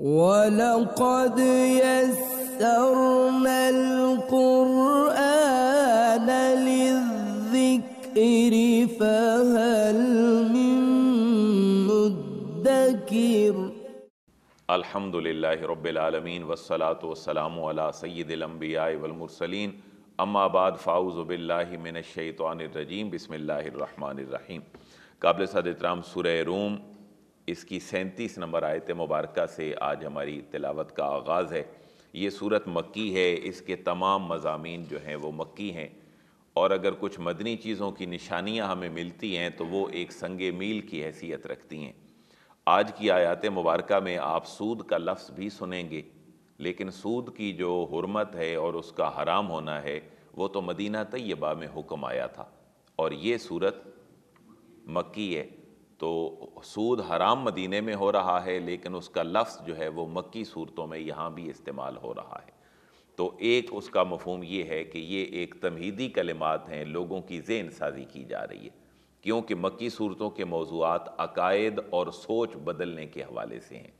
ولقد يسرنا القرآن للذكر فهل من مدكر الحمد لله رب العالمين والصلاة والسلام على سيد الأنبياء والمرسلين اما بعد فاعوذ بالله من الشيطان الرجيم بسم الله الرحمن الرحيم قابل صد احترام سورہ روم اس کی سینتیس نمبر آیت مبارکہ سے آج ہماری تلاوت کا آغاز ہے یہ صورت مکی ہے اس کے تمام مضامین جو ہیں وہ مکی ہیں اور اگر کچھ مدنی چیزوں کی نشانیاں ہمیں ملتی ہیں تو وہ ایک سنگ میل کی حیثیت رکھتی ہیں آج کی آیات مبارکہ میں آپ سود کا لفظ بھی سنیں گے لیکن سود کی جو حرمت ہے اور اس کا حرام ہونا ہے وہ تو مدینہ طیبہ میں حکم آیا تھا اور یہ صورت مکی ہے تو سود حرام مدینے میں ہو رہا ہے لیکن اس کا لفظ جو ہے وہ مکی صورتوں میں یہاں بھی استعمال ہو رہا ہے تو ایک اس کا مفہوم یہ ہے کہ یہ ایک تمہیدی کلمات ہیں لوگوں کی ذہن سازی کی جا رہی ہے کیونکہ مکی صورتوں کے موضوعات عقائد اور سوچ بدلنے کے حوالے سے ہیں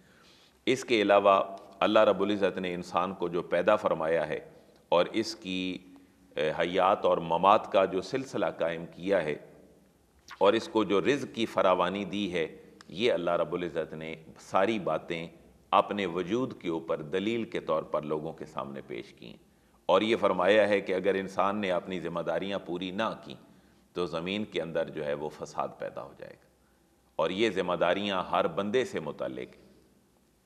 اس کے علاوہ اللہ رب العزت نے انسان کو جو پیدا فرمایا ہے اور اس کی حیات اور ممات کا جو سلسلہ قائم کیا ہے اور اس کو جو رزق کی فراوانی دی ہے یہ اللہ رب العزت نے ساری باتیں اپنے وجود کے اوپر دلیل کے طور پر لوگوں کے سامنے پیش ہیں اور یہ فرمایا ہے کہ اگر انسان نے اپنی ذمہ داریاں پوری نہ کیں تو زمین کے اندر جو ہے وہ فساد پیدا ہو جائے گا اور یہ ذمہ داریاں ہر بندے سے متعلق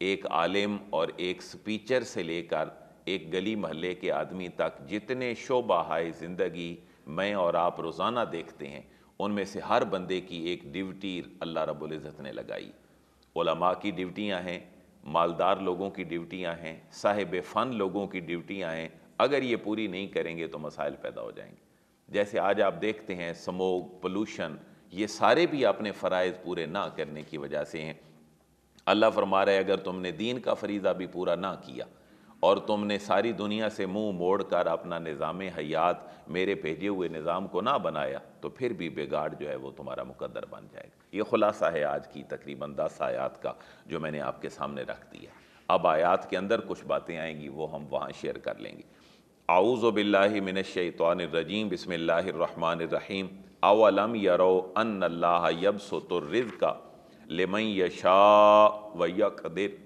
ایک عالم اور ایک سپیچر سے لے کر ایک گلی محلے کے آدمی تک جتنے شعبہ ہائے زندگی میں اور آپ روزانہ دیکھتے ہیں ان میں سے ہر بندے کی ایک ڈیوٹی اللہ رب العزت نے لگائی علماء کی ڈیوٹیاں ہیں مالدار لوگوں کی ڈیوٹیاں ہیں صاحب فن لوگوں کی ڈیوٹیاں ہیں اگر یہ پوری نہیں کریں گے تو مسائل پیدا ہو جائیں گے جیسے آج آپ دیکھتے ہیں سموگ پلوشن یہ سارے بھی اپنے فرائض پورے نہ کرنے کی وجہ سے ہیں اللہ فرما رہے اگر تم نے دین کا فریضہ بھی پورا نہ کیا اور تم نے ساری دنیا سے منہ موڑ کر اپنا نظام حیات میرے بھیجے ہوئے نظام کو نہ بنایا تو پھر بھی بگاڑ جو ہے وہ تمہارا مقدر بن جائے گا یہ خلاصہ ہے آج کی تقریباً دس آیات کا جو میں نے آپ کے سامنے رکھ دیا اب آیات کے اندر کچھ باتیں آئیں گی وہ ہم وہاں شیئر کر لیں گے اعوذ باللہ من الشیطان الرجیم بسم اللہ الرحمن الرحیم اولم یرو ان اللہ یبسط الرزق لمن یشاء یشا و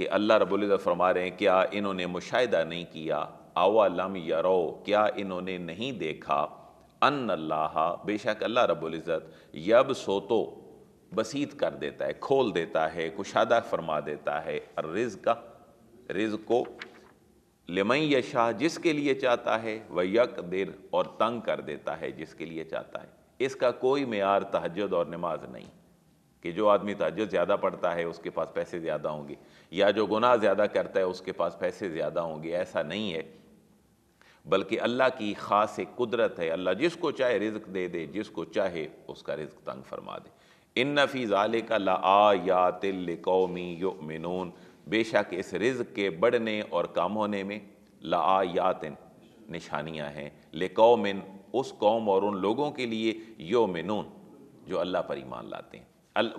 کہ اللہ رب العزت فرما رہے ہیں کیا انہوں نے مشاہدہ نہیں کیا آوا لم یرو کیا انہوں نے نہیں دیکھا ان اللہ بے شک اللہ رب العزت یب سوتو بسیت کر دیتا ہے کھول دیتا ہے کشادہ فرما دیتا ہے رزق رزق کا کو لمن یشاہ جس کے لیے چاہتا ہے وہ یک در اور تنگ کر دیتا ہے جس کے لیے چاہتا ہے اس کا کوئی معیار تہجد اور نماز نہیں کہ جو آدمی تاجز زیادہ پڑھتا ہے اس کے پاس پیسے زیادہ ہوں گے یا جو گناہ زیادہ کرتا ہے اس کے پاس پیسے زیادہ ہوں گے ایسا نہیں ہے بلکہ اللہ کی خاص ایک قدرت ہے اللہ جس کو چاہے رزق دے دے جس کو چاہے اس کا رزق تنگ فرما دے ان فیض عالیہ کا لا یا تن قومی بے شک اس رزق کے بڑھنے اور کم ہونے میں لا یا نشانیاں ہیں لقومن اس قوم اور ان لوگوں کے لیے یومنون جو اللہ پر ایمان لاتے ہیں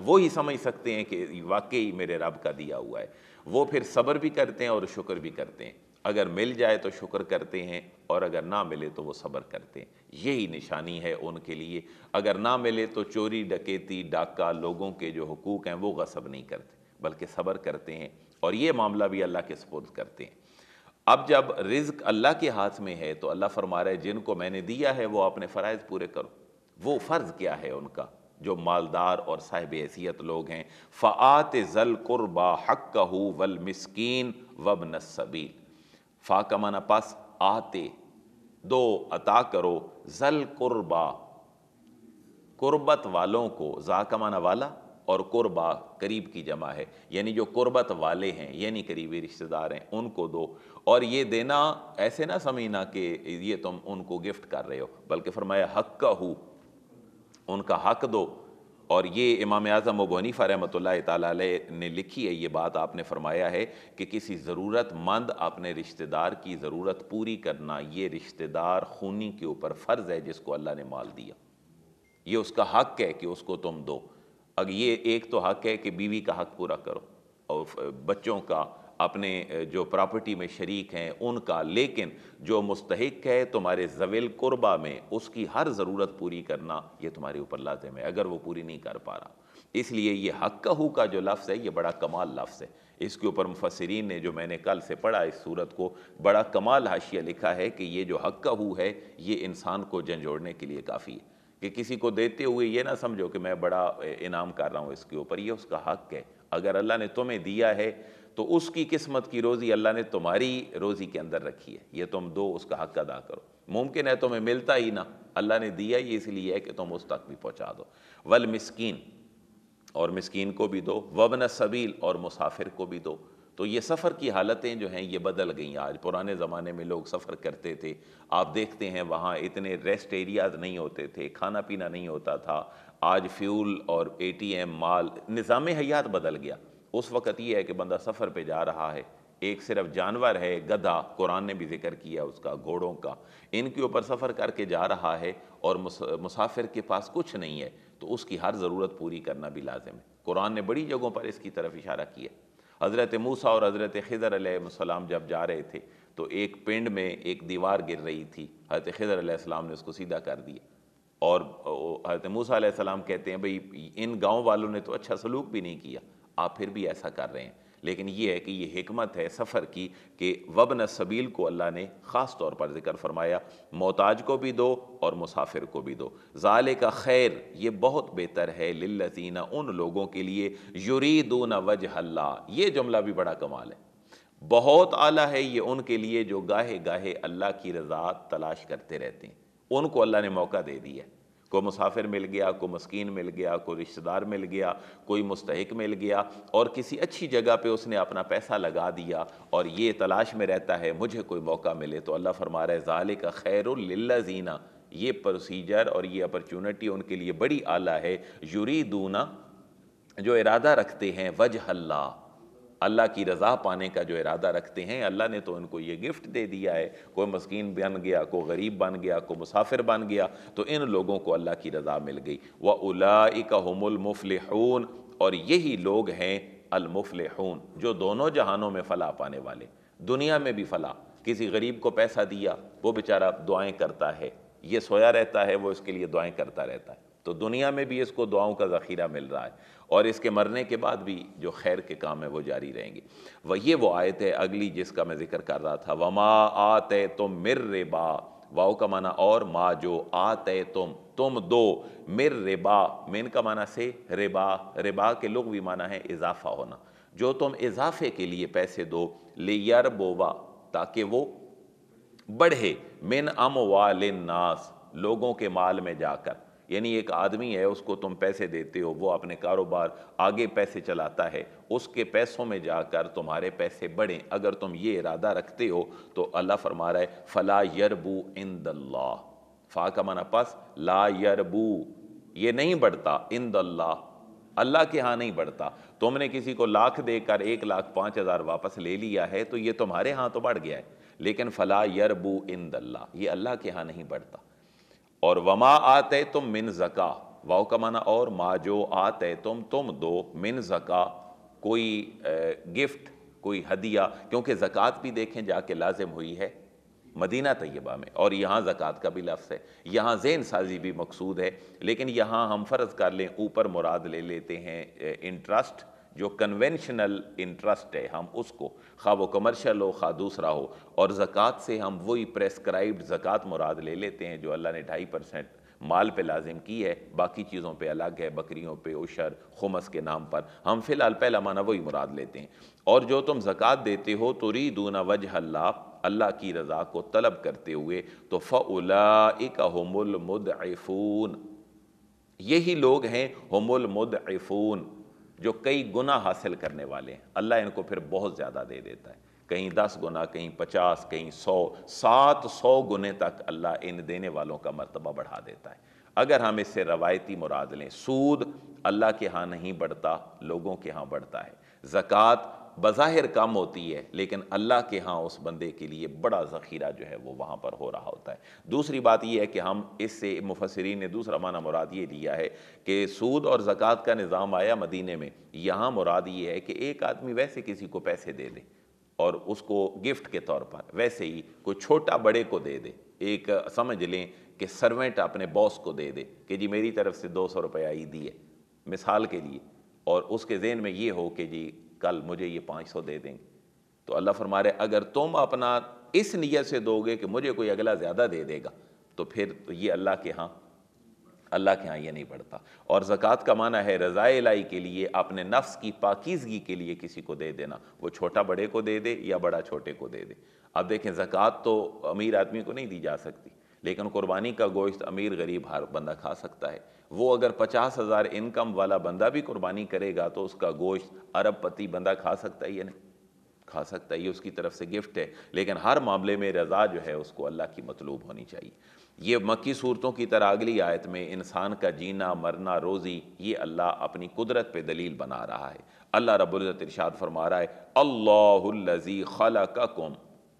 وہ ہی سمجھ سکتے ہیں کہ واقعی میرے رب کا دیا ہوا ہے وہ پھر صبر بھی کرتے ہیں اور شکر بھی کرتے ہیں اگر مل جائے تو شکر کرتے ہیں اور اگر نہ ملے تو وہ صبر کرتے ہیں یہی نشانی ہے ان کے لیے اگر نہ ملے تو چوری ڈکیتی ڈاکہ لوگوں کے جو حقوق ہیں وہ غصب نہیں کرتے بلکہ صبر کرتے ہیں اور یہ معاملہ بھی اللہ کے سپرد کرتے ہیں اب جب رزق اللہ کے ہاتھ میں ہے تو اللہ فرما رہے جن کو میں نے دیا ہے وہ اپنے فرائض پورے کرو وہ فرض کیا ہے ان کا جو مالدار اور صاحب حیثیت لوگ ہیں فعات ذل قربا حق ول مسکین وب نصبیل فا کمانا پاس آتے دو عطا کرو ذل قربا قربت والوں کو زاکمانہ والا اور قربا قریب کی جمع ہے یعنی جو قربت والے ہیں یعنی قریبی رشتہ دار ہیں ان کو دو اور یہ دینا ایسے نہ سمینا کہ یہ تم ان کو گفٹ کر رہے ہو بلکہ فرمایا حق کا ہو ان کا حق دو اور یہ امام اعظم ابو حنیفہ رحمۃ اللہ تعالی نے لکھی ہے یہ بات آپ نے فرمایا ہے کہ کسی ضرورت مند اپنے رشتہ دار کی ضرورت پوری کرنا یہ رشتہ دار خونی کے اوپر فرض ہے جس کو اللہ نے مال دیا یہ اس کا حق ہے کہ اس کو تم دو اگر یہ ایک تو حق ہے کہ بیوی کا حق پورا کرو اور بچوں کا اپنے جو پراپرٹی میں شریک ہیں ان کا لیکن جو مستحق ہے تمہارے زویل قربا میں اس کی ہر ضرورت پوری کرنا یہ تمہارے اوپر لازم ہے اگر وہ پوری نہیں کر پا رہا اس لیے یہ حق ہو کا جو لفظ ہے یہ بڑا کمال لفظ ہے اس کے اوپر مفسرین نے جو میں نے کل سے پڑھا اس صورت کو بڑا کمال حاشیہ لکھا ہے کہ یہ جو حق ہو ہے یہ انسان کو جھنجھوڑنے کے لیے کافی ہے کہ کسی کو دیتے ہوئے یہ نہ سمجھو کہ میں بڑا انعام کر رہا ہوں اس کے اوپر یہ اس کا حق ہے اگر اللہ نے تمہیں دیا ہے تو اس کی قسمت کی روزی اللہ نے تمہاری روزی کے اندر رکھی ہے یہ تم دو اس کا حق ادا کرو ممکن ہے تمہیں ملتا ہی نہ اللہ نے دیا یہ اس لیے ہے کہ تم اس تک بھی پہنچا دو ول مسکین اور مسکین کو بھی دو وبن سبیل اور مسافر کو بھی دو تو یہ سفر کی حالتیں جو ہیں یہ بدل گئیں آج پرانے زمانے میں لوگ سفر کرتے تھے آپ دیکھتے ہیں وہاں اتنے ریسٹ ایریاز نہیں ہوتے تھے کھانا پینا نہیں ہوتا تھا آج فیول اور اے ٹی ایم مال نظام حیات بدل گیا اس وقت یہ ہے کہ بندہ سفر پہ جا رہا ہے ایک صرف جانور ہے گدھا قرآن نے بھی ذکر کیا اس کا گھوڑوں کا ان کے اوپر سفر کر کے جا رہا ہے اور مسافر کے پاس کچھ نہیں ہے تو اس کی ہر ضرورت پوری کرنا بھی لازم ہے قرآن نے بڑی جگہوں پر اس کی طرف اشارہ کیا حضرت موسیٰ اور حضرت خضر علیہ السلام جب جا رہے تھے تو ایک پنڈ میں ایک دیوار گر رہی تھی حضرت خضر علیہ السلام نے اس کو سیدھا کر دیا اور حضرت موسیٰ علیہ السلام کہتے ہیں بھئی ان گاؤں والوں نے تو اچھا سلوک بھی نہیں کیا آپ پھر بھی ایسا کر رہے ہیں لیکن یہ ہے کہ یہ حکمت ہے سفر کی کہ وبن سبیل کو اللہ نے خاص طور پر ذکر فرمایا محتاج کو بھی دو اور مسافر کو بھی دو ظال کا خیر یہ بہت بہتر ہے للذین ان لوگوں کے لیے یریدون وجہ اللہ یہ جملہ بھی بڑا کمال ہے بہت اعلیٰ ہے یہ ان کے لیے جو گاہے گاہے اللہ کی رضا تلاش کرتے رہتے ہیں ان کو اللہ نے موقع دے دیا ہے کو مسافر مل گیا کو مسکین مل گیا کوئی رشتہ دار مل گیا کوئی مستحق مل گیا اور کسی اچھی جگہ پہ اس نے اپنا پیسہ لگا دیا اور یہ تلاش میں رہتا ہے مجھے کوئی موقع ملے تو اللہ فرما رہا ہے ذالک خیر للہ زینہ یہ پروسیجر اور یہ اپرچونٹی ان کے لیے بڑی اعلیٰ ہے یوری دونہ جو ارادہ رکھتے ہیں وجہ اللہ اللہ کی رضا پانے کا جو ارادہ رکھتے ہیں اللہ نے تو ان کو یہ گفٹ دے دیا ہے کوئی مسکین بن گیا کوئی غریب بن گیا کوئی مسافر بن گیا تو ان لوگوں کو اللہ کی رضا مل گئی وہ هُمُ الْمُفْلِحُونَ اور یہی لوگ ہیں الْمُفْلِحُونَ جو دونوں جہانوں میں فلاح پانے والے دنیا میں بھی فلاح کسی غریب کو پیسہ دیا وہ بیچارہ دعائیں کرتا ہے یہ سویا رہتا ہے وہ اس کے لیے دعائیں کرتا رہتا ہے تو دنیا میں بھی اس کو دعاؤں کا ذخیرہ مل رہا ہے اور اس کے مرنے کے بعد بھی جو خیر کے کام ہیں وہ جاری رہیں گے وہ یہ وہ آیت ہے اگلی جس کا میں ذکر کر رہا تھا وما آتے تم مر ربا واؤ کا معنی اور ما جو آتے تم تم دو مر ربا مین کا معنی سے ربا ربا کے لوگ بھی معنی ہے اضافہ ہونا جو تم اضافے کے لیے پیسے دو لے یار تاکہ وہ بڑھے من ام الناس لوگوں کے مال میں جا کر یعنی ایک آدمی ہے اس کو تم پیسے دیتے ہو وہ اپنے کاروبار آگے پیسے چلاتا ہے اس کے پیسوں میں جا کر تمہارے پیسے بڑھیں اگر تم یہ ارادہ رکھتے ہو تو اللہ فرما رہا ہے فلا یربو اللہ فا کا من پس لا یربو یہ نہیں بڑھتا اند اللہ اللہ کے ہاں نہیں بڑھتا تم نے کسی کو لاکھ دے کر ایک لاکھ پانچ ہزار واپس لے لیا ہے تو یہ تمہارے ہاں تو بڑھ گیا ہے لیکن فلا یربو اند اللہ یہ اللہ کے ہاں نہیں بڑھتا اور وما آتے تم من زکا واؤ کا مانا اور ما جو آتے تم تم دو من زکا کوئی گفٹ کوئی ہدیہ کیونکہ زکوٰۃ بھی دیکھیں جا کے لازم ہوئی ہے مدینہ طیبہ میں اور یہاں زکوٰۃ کا بھی لفظ ہے یہاں زین سازی بھی مقصود ہے لیکن یہاں ہم فرض کر لیں اوپر مراد لے لیتے ہیں انٹرسٹ جو کنونشنل انٹرسٹ ہے ہم اس کو خواہ وہ کمرشل ہو خواہ دوسرا ہو اور زکوٰۃ سے ہم وہی پریسکرائبڈ زکوٰۃ مراد لے لیتے ہیں جو اللہ نے ڈھائی پرسینٹ مال پہ لازم کی ہے باقی چیزوں پہ الگ ہے بکریوں پہ اوشر خمس کے نام پر ہم فی الحال پہلا مانا وہی مراد لیتے ہیں اور جو تم زکوٰۃ دیتے ہو تو ری دونا وجہ اللہ اللہ کی رضا کو طلب کرتے ہوئے تو فلا اکم المد یہی لوگ ہیں ہم المدعفون جو کئی گنا حاصل کرنے والے ہیں اللہ ان کو پھر بہت زیادہ دے دیتا ہے کہیں دس گنا کہیں پچاس کہیں سو سات سو گنے تک اللہ ان دینے والوں کا مرتبہ بڑھا دیتا ہے اگر ہم اس سے روایتی مراد لیں سود اللہ کے ہاں نہیں بڑھتا لوگوں کے ہاں بڑھتا ہے زکوٰۃ بظاہر کم ہوتی ہے لیکن اللہ کے ہاں اس بندے کے لیے بڑا ذخیرہ جو ہے وہ وہاں پر ہو رہا ہوتا ہے دوسری بات یہ ہے کہ ہم اس سے مفسرین نے دوسرا معنی مراد یہ لیا ہے کہ سود اور زکوٰۃ کا نظام آیا مدینے میں یہاں مراد یہ ہے کہ ایک آدمی ویسے کسی کو پیسے دے دے اور اس کو گفٹ کے طور پر ویسے ہی کوئی چھوٹا بڑے کو دے دے ایک سمجھ لیں کہ سروینٹ اپنے باس کو دے دے کہ جی میری طرف سے دو سو روپیہ آئی دی ہے مثال کے لیے اور اس کے ذہن میں یہ ہو کہ جی کل مجھے یہ پانچ سو دے دیں گے تو اللہ فرما رہے اگر تم اپنا اس نیت سے دو گے کہ مجھے کوئی اگلا زیادہ دے دے گا تو پھر یہ اللہ کے ہاں اللہ کے ہاں یہ نہیں پڑھتا اور زکوٰۃ کا معنی ہے رضاء الہی کے لیے اپنے نفس کی پاکیزگی کے لیے کسی کو دے دینا وہ چھوٹا بڑے کو دے دے یا بڑا چھوٹے کو دے دے اب دیکھیں زکوٰۃ تو امیر آدمی کو نہیں دی جا سکتی لیکن قربانی کا گوشت امیر غریب ہر بندہ کھا سکتا ہے وہ اگر پچاس ہزار انکم والا بندہ بھی قربانی کرے گا تو اس کا گوشت ارب پتی بندہ کھا سکتا ہے یا یعنی نہیں کھا سکتا ہے یہ اس کی طرف سے گفٹ ہے لیکن ہر معاملے میں رضا جو ہے اس کو اللہ کی مطلوب ہونی چاہیے یہ مکی صورتوں کی طرح اگلی آیت میں انسان کا جینا مرنا روزی یہ اللہ اپنی قدرت پہ دلیل بنا رہا ہے اللہ رب العزت ارشاد فرما رہا ہے اللہ الزی خالہ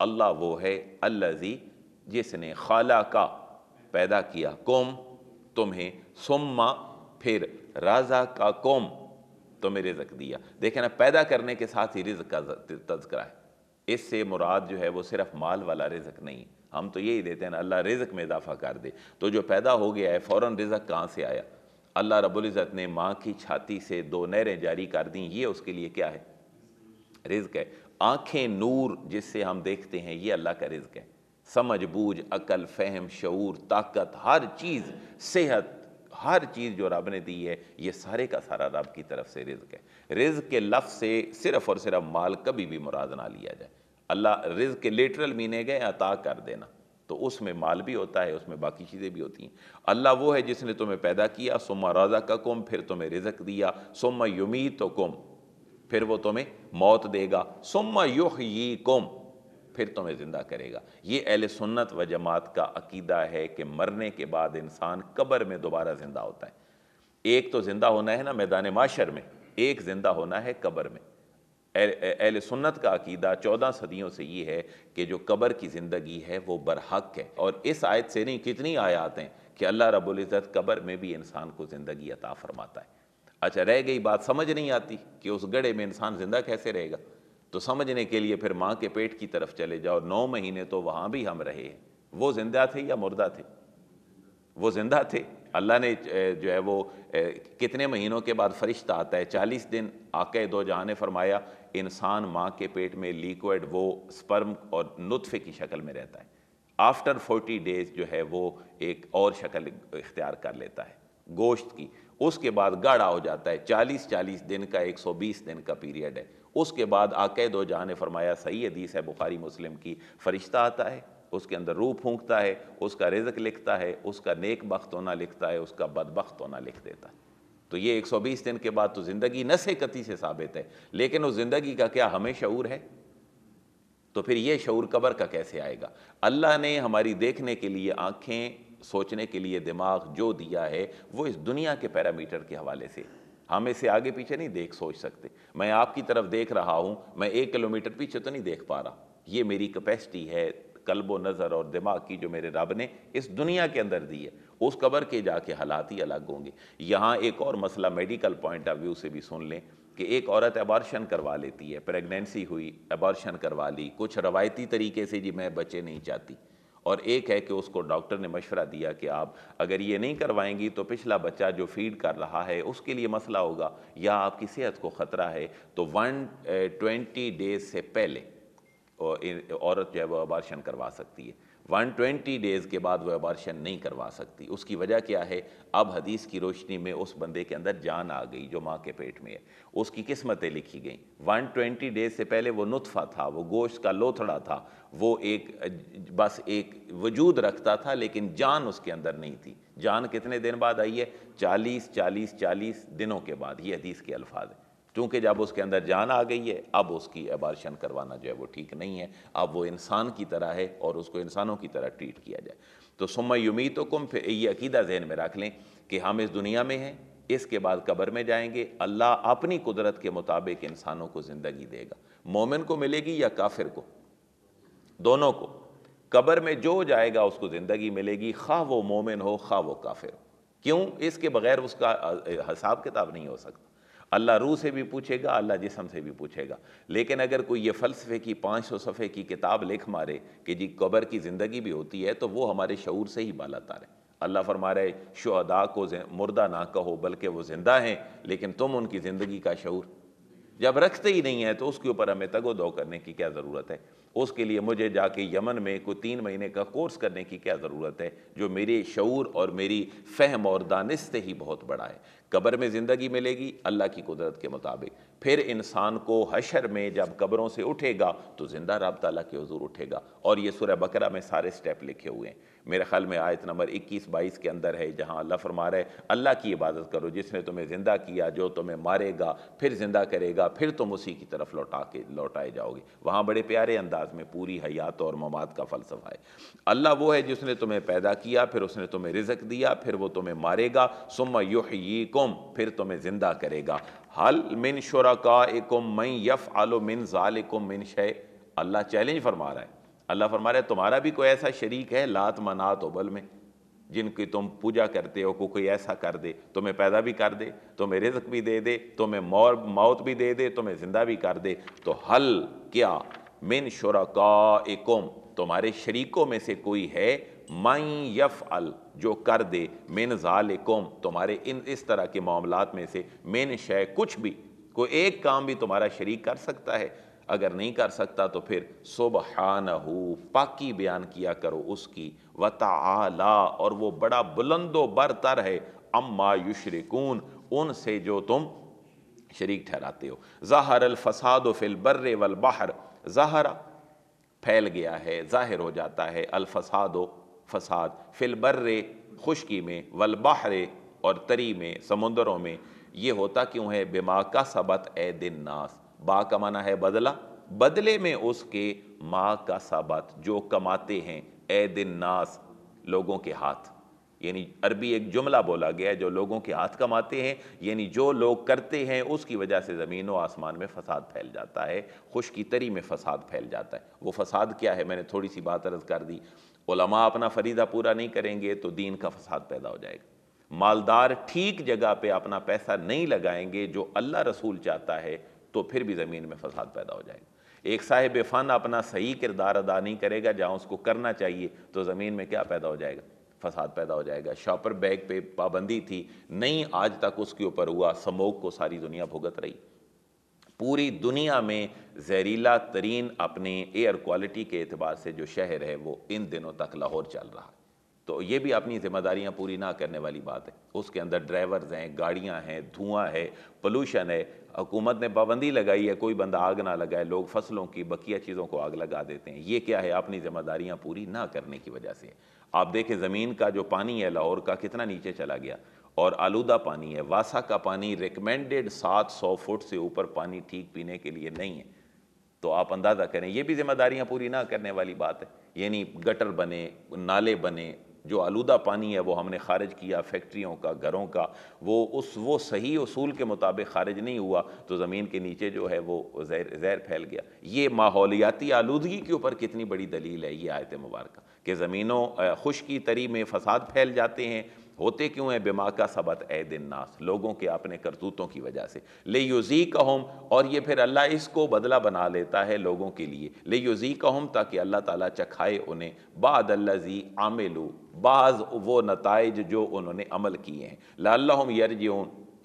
اللہ وہ ہے اللہ جس نے خالہ کا پیدا کیا کم تمہیں سما پھر رازا کا کوم تمہیں رزق دیا دیکھیں نا پیدا کرنے کے ساتھ ہی رزق کا تذکرہ ہے اس سے مراد جو ہے وہ صرف مال والا رزق نہیں ہم تو یہی دیتے ہیں اللہ رزق میں اضافہ کر دے تو جو پیدا ہو گیا ہے فوراً رزق کہاں سے آیا اللہ رب العزت نے ماں کی چھاتی سے دو نیریں جاری کر دیں یہ اس کے لیے کیا ہے رزق ہے آنکھیں نور جس سے ہم دیکھتے ہیں یہ اللہ کا رزق ہے سمجھ بوجھ عقل فہم شعور طاقت ہر چیز صحت ہر چیز جو رب نے دی ہے یہ سارے کا سارا رب کی طرف سے رزق ہے رزق کے لفظ سے صرف اور صرف مال کبھی بھی مراد نہ لیا جائے اللہ رزق کے لیٹرل مینے گئے عطا کر دینا تو اس میں مال بھی ہوتا ہے اس میں باقی چیزیں بھی ہوتی ہیں اللہ وہ ہے جس نے تمہیں پیدا کیا سما رضا کا کم پھر تمہیں رزق دیا سما یمی تو کم پھر وہ تمہیں موت دے گا سما یوح کم پھر تمہیں زندہ کرے گا یہ اہل سنت و جماعت کا عقیدہ ہے کہ مرنے کے بعد انسان قبر میں دوبارہ زندہ ہوتا ہے ایک تو زندہ ہونا ہے نا میدان معاشر میں ایک زندہ ہونا ہے قبر میں اہل سنت کا عقیدہ چودہ صدیوں سے یہ ہے کہ جو قبر کی زندگی ہے وہ برحق ہے اور اس آیت سے نہیں کتنی آیات ہیں کہ اللہ رب العزت قبر میں بھی انسان کو زندگی عطا فرماتا ہے اچھا رہ گئی بات سمجھ نہیں آتی کہ اس گڑھے میں انسان زندہ کیسے رہے گا تو سمجھنے کے لیے پھر ماں کے پیٹ کی طرف چلے جاؤ نو مہینے تو وہاں بھی ہم رہے وہ زندہ تھے یا مردہ تھے وہ زندہ تھے اللہ نے جو ہے وہ کتنے مہینوں کے بعد فرشتہ آتا ہے چالیس دن آقے دو جہاں نے فرمایا انسان ماں کے پیٹ میں لیکوڈ وہ اسپرم اور نطفے کی شکل میں رہتا ہے آفٹر فورٹی ڈیز جو ہے وہ ایک اور شکل اختیار کر لیتا ہے گوشت کی اس کے بعد گاڑا ہو جاتا ہے چالیس چالیس دن کا ایک سو بیس دن کا پیریڈ ہے اس کے بعد آقے و جہاں نے فرمایا صحیح حدیث ہے بخاری مسلم کی فرشتہ آتا ہے اس کے اندر روح پھونکتا ہے اس کا رزق لکھتا ہے اس کا نیک بخت ہونا لکھتا ہے اس کا بدبخت ہونا لکھ دیتا ہے تو یہ ایک سو بیس دن کے بعد تو زندگی نسکتی سے ثابت ہے لیکن اس زندگی کا کیا ہمیں شعور ہے تو پھر یہ شعور قبر کا کیسے آئے گا اللہ نے ہماری دیکھنے کے لیے آنکھیں سوچنے کے لیے دماغ جو دیا ہے وہ اس دنیا کے پیرامیٹر کے حوالے سے ہم اسے آگے پیچھے نہیں دیکھ سوچ سکتے میں آپ کی طرف دیکھ رہا ہوں میں ایک کلو میٹر پیچھے تو نہیں دیکھ پا رہا یہ میری کیپیسٹی ہے قلب و نظر اور دماغ کی جو میرے رب نے اس دنیا کے اندر دی ہے اس قبر کے جا کے حالات ہی الگ ہوں گے یہاں ایک اور مسئلہ میڈیکل پوائنٹ آف ویو سے بھی سن لیں کہ ایک عورت ایبارشن کروا لیتی ہے پریگنینسی ہوئی ایبارشن کروا لی کچھ روایتی طریقے سے جی میں بچے نہیں چاہتی اور ایک ہے کہ اس کو ڈاکٹر نے مشورہ دیا کہ آپ اگر یہ نہیں کروائیں گی تو پچھلا بچہ جو فیڈ کر رہا ہے اس کے لیے مسئلہ ہوگا یا آپ کی صحت کو خطرہ ہے تو ون ٹوینٹی ڈیز سے پہلے عورت جو ہے وہ ابارشن کروا سکتی ہے ون ٹوینٹی ڈیز کے بعد وہ ابارشن نہیں کروا سکتی اس کی وجہ کیا ہے اب حدیث کی روشنی میں اس بندے کے اندر جان آ گئی جو ماں کے پیٹ میں ہے اس کی قسمتیں لکھی گئیں ون ٹوینٹی ڈیز سے پہلے وہ نطفہ تھا وہ گوشت کا لوتھڑا تھا وہ ایک بس ایک وجود رکھتا تھا لیکن جان اس کے اندر نہیں تھی جان کتنے دن بعد آئی ہے چالیس چالیس چالیس دنوں کے بعد یہ حدیث کے الفاظ ہیں چونکہ جب اس کے اندر جان آ گئی ہے اب اس کی ایبارشن کروانا جو ہے وہ ٹھیک نہیں ہے اب وہ انسان کی طرح ہے اور اس کو انسانوں کی طرح ٹریٹ کیا جائے تو سما یمی و کم پھر یہ عقیدہ ذہن میں رکھ لیں کہ ہم اس دنیا میں ہیں اس کے بعد قبر میں جائیں گے اللہ اپنی قدرت کے مطابق انسانوں کو زندگی دے گا مومن کو ملے گی یا کافر کو دونوں کو قبر میں جو جائے گا اس کو زندگی ملے گی خواہ وہ مومن ہو خواہ وہ کافر ہو کیوں اس کے بغیر اس کا حساب کتاب نہیں ہو سکتا اللہ روح سے بھی پوچھے گا اللہ جسم سے بھی پوچھے گا لیکن اگر کوئی یہ فلسفے کی پانچ سو صفحے کی کتاب لکھ مارے کہ جی قبر کی زندگی بھی ہوتی ہے تو وہ ہمارے شعور سے ہی بالا تارے اللہ فرما رہے شہداء کو مردہ نہ کہو بلکہ وہ زندہ ہیں لیکن تم ان کی زندگی کا شعور جب رکھتے ہی نہیں ہے تو اس کے اوپر ہمیں تگ و دو کرنے کی کیا ضرورت ہے اس کے لیے مجھے جا کے یمن میں کوئی تین مہینے کا کورس کرنے کی کیا ضرورت ہے جو میرے شعور اور میری فہم اور دانست ہی بہت بڑا ہے قبر میں زندگی ملے گی اللہ کی قدرت کے مطابق پھر انسان کو حشر میں جب قبروں سے اٹھے گا تو زندہ رب تعالیٰ کے حضور اٹھے گا اور یہ سورہ بکرہ میں سارے سٹیپ لکھے ہوئے ہیں میرے خیال میں آیت نمبر اکیس بائیس کے اندر ہے جہاں اللہ فرما ہے اللہ کی عبادت کرو جس نے تمہیں زندہ کیا جو تمہیں مارے گا پھر زندہ کرے گا پھر تم اسی کی طرف لوٹا کے لوٹائے جاؤ گے وہاں بڑے پیارے انداز میں پوری حیات اور مماد کا فلسفہ ہے اللہ وہ ہے جس نے تمہیں پیدا کیا پھر اس نے تمہیں رزق دیا پھر وہ تمہیں مارے گا سم یحییکم پھر تمہیں زندہ کرے گا حل من شرکا اکم اے یف آلو من ذال اے کم اللہ چیلنج فرما رہا ہے اللہ فرما رہا ہے تمہارا بھی کوئی ایسا شریک ہے لات منات اوبل میں جن کی تم پوجا کرتے ہو کو کوئی ایسا کر دے تمہیں پیدا بھی کر دے تمہیں رزق بھی دے دے تمہیں مور موت بھی دے دے تمہیں زندہ بھی کر دے تو حل کیا من شرکا اکم تمہارے شریکوں میں سے کوئی ہے جو کر دے مین ظال قوم تمہارے ان اس طرح کے معاملات میں سے مین شے کچھ بھی کوئی ایک کام بھی تمہارا شریک کر سکتا ہے اگر نہیں کر سکتا تو پھر سب پاکی بیان کیا کرو اس کی و اور وہ بڑا بلند و برتر ہے اما یشرکون ان سے جو تم شریک ٹھہراتے ہو ظاہر الفساد و فل بر ول پھیل گیا ہے ظاہر ہو جاتا ہے الفساد و فساد فلبرے خشکی میں والبحر اور تری میں سمندروں میں یہ ہوتا کیوں ہے بما کا سبت اے دن ناس با کا معنی ہے بدلہ بدلے میں اس کے ماں کا سبت جو کماتے ہیں اے دن ناس لوگوں کے ہاتھ یعنی عربی ایک جملہ بولا گیا ہے جو لوگوں کے ہاتھ کماتے ہیں یعنی جو لوگ کرتے ہیں اس کی وجہ سے زمین و آسمان میں فساد پھیل جاتا ہے خشکی تری میں فساد پھیل جاتا ہے وہ فساد کیا ہے میں نے تھوڑی سی بات عرض کر دی علماء اپنا فریضہ پورا نہیں کریں گے تو دین کا فساد پیدا ہو جائے گا مالدار ٹھیک جگہ پہ اپنا پیسہ نہیں لگائیں گے جو اللہ رسول چاہتا ہے تو پھر بھی زمین میں فساد پیدا ہو جائے گا ایک صاحب فن اپنا صحیح کردار ادا نہیں کرے گا جہاں اس کو کرنا چاہیے تو زمین میں کیا پیدا ہو جائے گا فساد پیدا ہو جائے گا شاپر بیگ پہ پابندی تھی نہیں آج تک اس کے اوپر ہوا سموگ کو ساری دنیا بھگت رہی پوری دنیا میں زہریلا ترین اپنے ایئر کوالٹی کے اعتبار سے جو شہر ہے وہ ان دنوں تک لاہور چل رہا تو یہ بھی اپنی ذمہ داریاں پوری نہ کرنے والی بات ہے اس کے اندر ڈرائیورز ہیں گاڑیاں ہیں دھواں ہے پولوشن ہے حکومت نے پابندی لگائی ہے کوئی بندہ آگ نہ لگائے لوگ فصلوں کی بقیہ چیزوں کو آگ لگا دیتے ہیں یہ کیا ہے اپنی ذمہ داریاں پوری نہ کرنے کی وجہ سے آپ دیکھیں زمین کا جو پانی ہے لاہور کا کتنا نیچے چلا گیا اور آلودہ پانی ہے واسا کا پانی ریکمینڈیڈ سات سو فٹ سے اوپر پانی ٹھیک پینے کے لیے نہیں ہے تو آپ اندازہ کریں یہ بھی ذمہ داریاں پوری نہ کرنے والی بات ہے یعنی گٹر بنے نالے بنے جو آلودہ پانی ہے وہ ہم نے خارج کیا فیکٹریوں کا گھروں کا وہ اس وہ صحیح اصول کے مطابق خارج نہیں ہوا تو زمین کے نیچے جو ہے وہ زہر زہر پھیل گیا یہ ماحولیاتی آلودگی کے اوپر کتنی بڑی دلیل ہے یہ آیت مبارکہ کہ زمینوں خشکی تری میں فساد پھیل جاتے ہیں ہوتے کیوں ہیں بما کا سبت عید ناس لوگوں کے اپنے کرتوتوں کی وجہ سے لے یوزی کہوں اور یہ پھر اللہ اس کو بدلہ بنا لیتا ہے لوگوں کے لیے لے یوزی کہم تاکہ اللہ تعالیٰ چکھائے انہیں بعد اللہ زی عاملو بعض وہ نتائج جو انہوں نے عمل کیے ہیں لا اللہ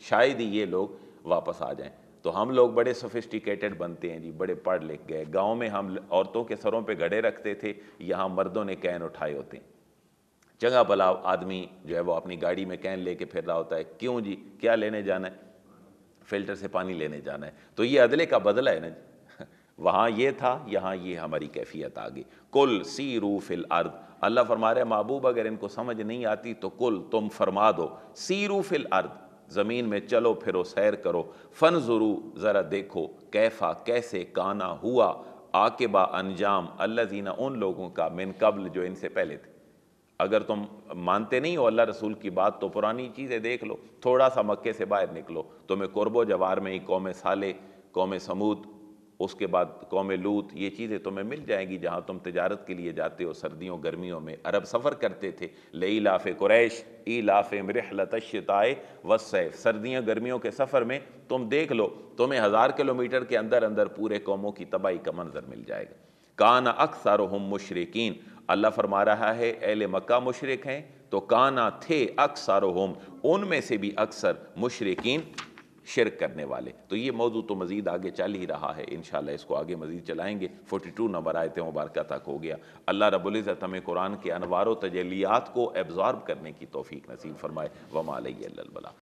شاید ہی یہ لوگ واپس آ جائیں تو ہم لوگ بڑے سوفسٹیکیٹڈ بنتے ہیں جی بڑے پڑھ لکھ گئے گاؤں میں ہم عورتوں کے سروں پہ گھڑے رکھتے تھے یہاں مردوں نے کین اٹھائے ہوتے ہیں چنگا بلا آدمی جو ہے وہ اپنی گاڑی میں کین لے کے پھر رہا ہوتا ہے کیوں جی کیا لینے جانا ہے فلٹر سے پانی لینے جانا ہے تو یہ عدلے کا بدلہ ہے نا جی۔ وہاں یہ تھا یہاں یہ ہماری کیفیت آ گئی کل رو فل ارد اللہ فرما رہے محبوب اگر ان کو سمجھ نہیں آتی تو کل تم فرما دو سی رو فل ارد زمین میں چلو پھرو سیر کرو فن ضرو ذرا دیکھو کیفا کیسے کانا ہوا آ انجام اللہ زینہ ان لوگوں کا من قبل جو ان سے پہلے تھے اگر تم مانتے نہیں ہو اللہ رسول کی بات تو پرانی چیزیں دیکھ لو تھوڑا سا مکے سے باہر نکلو تمہیں قرب و جوار میں ہی قوم سالے قوم سمود اس کے بعد قوم لوت یہ چیزیں تمہیں مل جائیں گی جہاں تم تجارت کے لیے جاتے ہو سردیوں گرمیوں میں عرب سفر کرتے تھے لئی لاف قریش ای لاف مرحلت و سیف سردیاں گرمیوں کے سفر میں تم دیکھ لو تمہیں ہزار کلومیٹر کے اندر اندر پورے قوموں کی تباہی کا منظر مل جائے گا کان اکثر ہم مشرقین اللہ فرما رہا ہے اہل مکہ مشرق ہیں تو کانا تھے اکثر ہوم ان میں سے بھی اکثر مشرقین شرک کرنے والے تو یہ موضوع تو مزید آگے چل ہی رہا ہے انشاءاللہ اس کو آگے مزید چلائیں گے 42 نمبر آئے مبارکہ تک ہو گیا اللہ رب العزت ہمیں قرآن کے انوار و تجلیات کو ایبزارب کرنے کی توفیق نصیب فرمائے وما علیہ اللہ